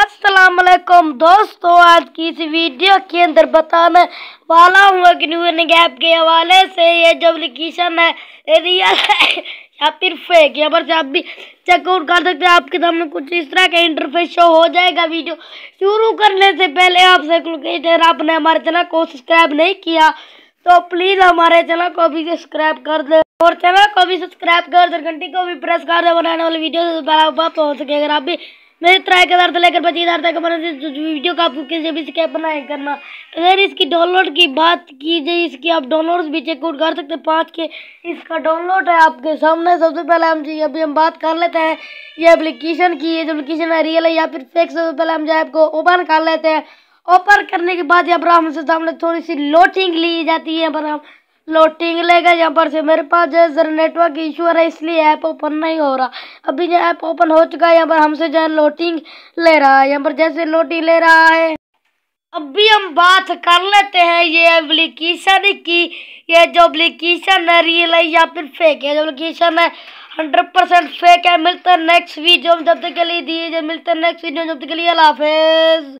असलकम दोस्तों आज की इस वीडियो के अंदर बताने वाला हूँ कि न्यून गैप के हवाले से ये जो एप्लीकेशन है रियल है या फिर फेक या पर से आप भी चेकआउट कर सकते हैं आपके सामने कुछ इस तरह का इंटरफेस शो हो जाएगा वीडियो शुरू करने से पहले आपसे अगर आपने हमारे चैनल को सब्सक्राइब नहीं किया तो प्लीज़ हमारे चैनल को भी सब्सक्राइब कर दे और चैनल को भी सब्सक्राइब कर दे घंटी को भी प्रेस कर दे बनाने वाली वीडियो से बराबर पहुँच सके अगर आप भी मेरे ट्राई कदार तो लेकर हजार तक हमारे वीडियो का आपको किसी भी स्कैप बनाए करना अगर इसकी डाउनलोड की बात की जाए इसकी आप डाउनलोड भी चेकआउट कर सकते हैं पाँच के इसका डाउनलोड है आपके सामने सबसे पहले हम जी अभी हम बात कर लेते हैं ये एप्लीकेशन की ये जो एप्लीकेशन है रियल है या फिर फेक सबसे पहले हम जो आपको ओपन कर लेते हैं ओपन करने के बाद यहाँ पर हमसे सामने थोड़ी सी लोटिंग ली जाती है यहाँ पर हम लोटिंग लेगा यहाँ पर से मेरे पास जो है नेटवर्क इशू आ रहा है इसलिए ऐप ओपन नहीं हो रहा अभी जो ऐप ओपन हो चुका है यहाँ पर हमसे जो है लोटिंग ले रहा है यहाँ पर जैसे लोटिंग ले रहा है अभी हम बात कर लेते हैं ये एप्लीकेशन की ये जो एप्लीकेशन है रियल है या फिर फेक है जो एप्लीकेशन है हंड्रेड परसेंट फेक है मिलता है नेक्स्ट वीडियो में जब तक के लिए दिए मिलता है नेक्स्ट वीडियो में जब तक के लिए हाफिज